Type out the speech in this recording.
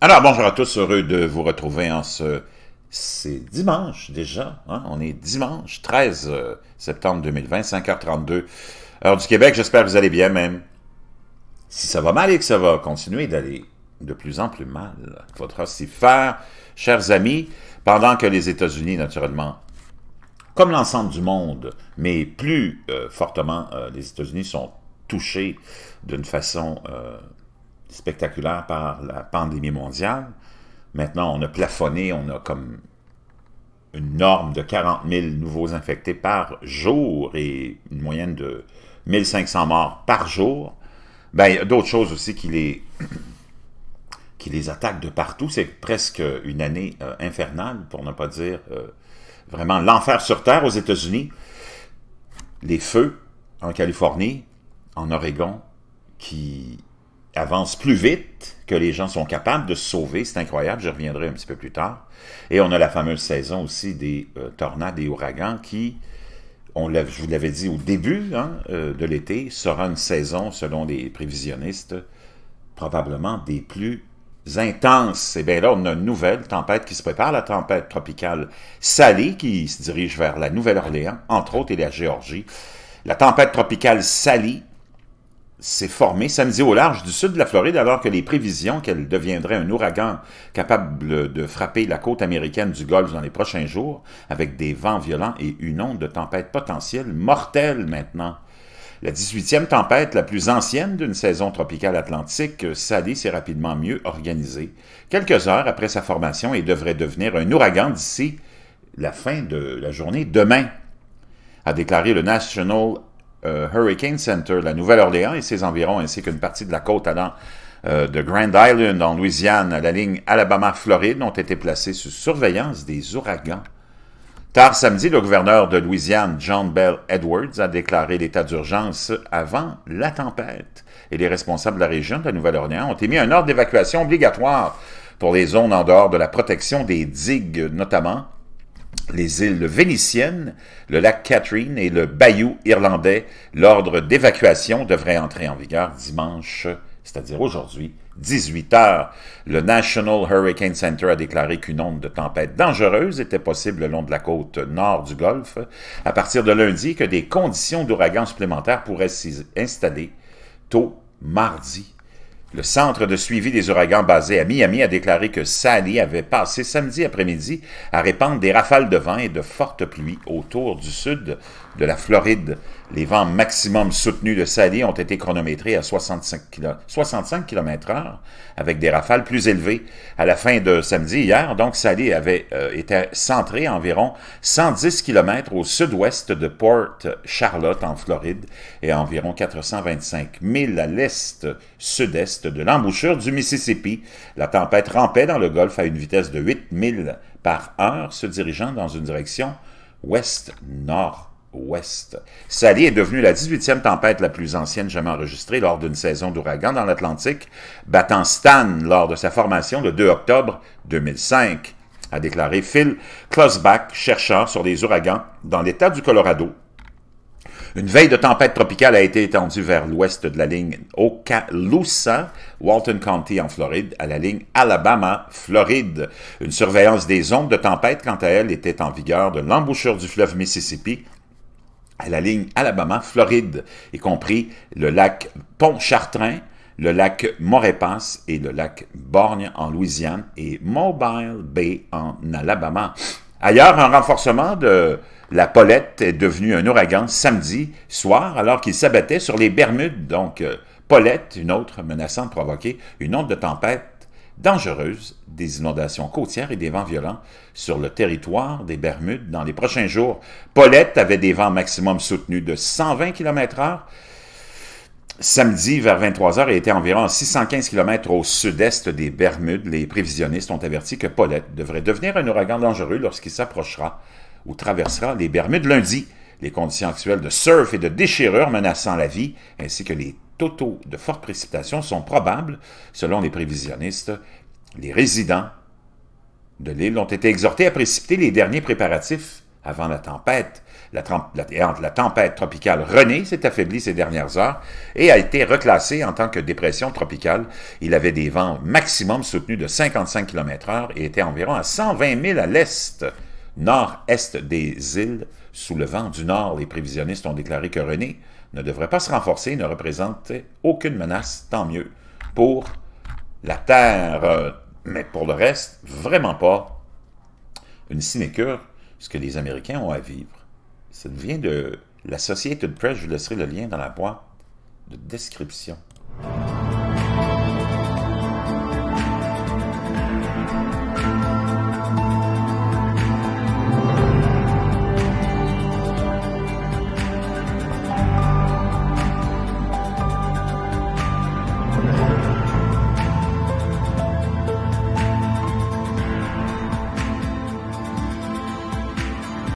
Alors, bonjour à tous, heureux de vous retrouver en ce... C'est dimanche déjà, hein? on est dimanche 13 euh, septembre 2020, 5h32, heure du Québec, j'espère que vous allez bien même. Si ça va mal et que ça va continuer d'aller de plus en plus mal, il faudra s'y faire, chers amis, pendant que les États-Unis, naturellement, comme l'ensemble du monde, mais plus euh, fortement, euh, les États-Unis sont touchés d'une façon spectaculaire par la pandémie mondiale. Maintenant, on a plafonné, on a comme une norme de 40 000 nouveaux infectés par jour et une moyenne de 1500 morts par jour. Ben, il y a d'autres choses aussi qui les, qui les attaquent de partout. C'est presque une année euh, infernale, pour ne pas dire euh, vraiment l'enfer sur Terre aux États-Unis. Les feux en Californie, en Oregon, qui avance plus vite que les gens sont capables de sauver. C'est incroyable, je reviendrai un petit peu plus tard. Et on a la fameuse saison aussi des euh, tornades et ouragans qui, je vous l'avais dit au début hein, euh, de l'été, sera une saison, selon les prévisionnistes, probablement des plus intenses. Et bien là, on a une nouvelle tempête qui se prépare, la tempête tropicale Sally, qui se dirige vers la Nouvelle-Orléans, entre autres, et la Géorgie. La tempête tropicale Sally s'est formée samedi au large du sud de la Floride alors que les prévisions qu'elle deviendrait un ouragan capable de frapper la côte américaine du Golfe dans les prochains jours, avec des vents violents et une onde de tempête potentielle mortelle maintenant. La 18e tempête, la plus ancienne d'une saison tropicale atlantique, Sally s'est rapidement mieux organisée, quelques heures après sa formation et devrait devenir un ouragan d'ici la fin de la journée demain, a déclaré le National euh, Hurricane Center, la Nouvelle-Orléans et ses environs, ainsi qu'une partie de la côte allant euh, de Grand Island en Louisiane à la ligne Alabama-Floride ont été placés sous surveillance des ouragans. Tard samedi, le gouverneur de Louisiane, John Bell Edwards, a déclaré l'état d'urgence avant la tempête et les responsables de la région de la Nouvelle-Orléans ont émis un ordre d'évacuation obligatoire pour les zones en dehors de la protection des digues, notamment les îles vénitiennes, le lac Catherine et le bayou irlandais. L'ordre d'évacuation devrait entrer en vigueur dimanche, c'est-à-dire aujourd'hui, 18 heures. Le National Hurricane Center a déclaré qu'une onde de tempête dangereuse était possible le long de la côte nord du Golfe à partir de lundi que des conditions d'ouragan supplémentaires pourraient s'y installer tôt mardi le Centre de suivi des ouragans basé à Miami a déclaré que Sally avait passé samedi après-midi à répandre des rafales de vent et de fortes pluies autour du sud de la Floride. Les vents maximum soutenus de Sally ont été chronométrés à 65 km/h avec des rafales plus élevées. À la fin de samedi hier, donc Sally avait euh, été centrée à environ 110 km au sud-ouest de Port Charlotte en Floride et à environ 425 000 à l'est sud-est de l'embouchure du Mississippi. La tempête rampait dans le golfe à une vitesse de 8 000 par heure, se dirigeant dans une direction ouest-nord. Sally est devenue la 18e tempête la plus ancienne jamais enregistrée lors d'une saison d'ouragan dans l'Atlantique, battant Stan lors de sa formation le 2 octobre 2005, a déclaré Phil Klosbach, chercheur sur les ouragans dans l'État du Colorado. Une veille de tempête tropicale a été étendue vers l'ouest de la ligne Okaloosa, Walton County en Floride, à la ligne Alabama-Floride. Une surveillance des ondes de tempête, quant à elle, était en vigueur de l'embouchure du fleuve Mississippi à la ligne Alabama-Floride, y compris le lac Pont-Chartrain, le lac Maurepas et le lac Borgne en Louisiane et Mobile Bay en Alabama. Ailleurs, un renforcement de la Paulette est devenu un ouragan samedi soir alors qu'il s'abattait sur les Bermudes, donc euh, Paulette, une autre menaçante de provoquer une onde de tempête dangereuses des inondations côtières et des vents violents sur le territoire des Bermudes dans les prochains jours. Paulette avait des vents maximum soutenus de 120 km/h samedi vers 23h il était environ 615 km au sud-est des Bermudes. Les prévisionnistes ont averti que Paulette devrait devenir un ouragan dangereux lorsqu'il s'approchera ou traversera les Bermudes lundi. Les conditions actuelles de surf et de déchirure menaçant la vie, ainsi que les totaux de fortes précipitations sont probables, selon les prévisionnistes. Les résidents de l'île ont été exhortés à précipiter les derniers préparatifs avant la tempête. La, tempête tropicale René s'est affaiblie ces dernières heures et a été reclassée en tant que dépression tropicale. Il avait des vents maximum soutenus de 55 km/h et était environ à 120 000 à l'est nord-est des îles, sous le vent du nord. Les prévisionnistes ont déclaré que René ne devrait pas se renforcer, ne représente aucune menace, tant mieux, pour la Terre. Euh, mais pour le reste, vraiment pas une sinécure, ce que les Américains ont à vivre. Ça vient de la Société de Press, je vous laisserai le lien dans la boîte de description.